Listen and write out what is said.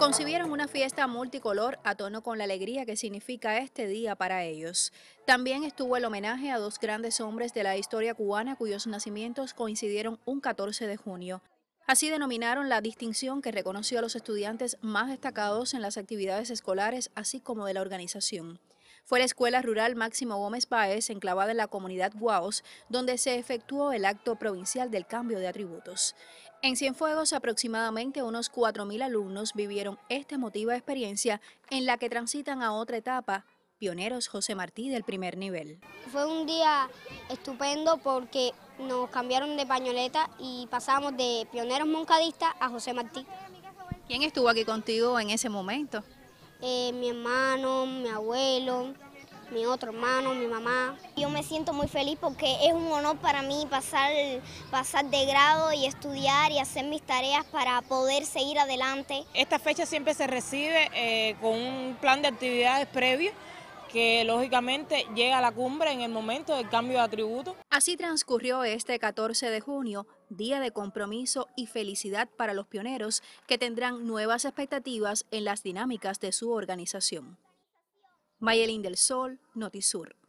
Concibieron una fiesta multicolor a tono con la alegría que significa este día para ellos. También estuvo el homenaje a dos grandes hombres de la historia cubana cuyos nacimientos coincidieron un 14 de junio. Así denominaron la distinción que reconoció a los estudiantes más destacados en las actividades escolares, así como de la organización. Fue la Escuela Rural Máximo Gómez Báez, enclavada en la comunidad Guaos, donde se efectuó el acto provincial del cambio de atributos. En Cienfuegos, aproximadamente unos 4.000 alumnos vivieron esta emotiva experiencia en la que transitan a otra etapa Pioneros José Martí del primer nivel. Fue un día estupendo porque nos cambiaron de pañoleta y pasamos de Pioneros Moncadistas a José Martí. ¿Quién estuvo aquí contigo en ese momento? Eh, mi hermano, mi abuelo, mi otro hermano, mi mamá. Yo me siento muy feliz porque es un honor para mí pasar, pasar de grado y estudiar y hacer mis tareas para poder seguir adelante. Esta fecha siempre se recibe eh, con un plan de actividades previo que lógicamente llega a la cumbre en el momento del cambio de atributo. Así transcurrió este 14 de junio, día de compromiso y felicidad para los pioneros que tendrán nuevas expectativas en las dinámicas de su organización. Mayelín del Sol, Notisur.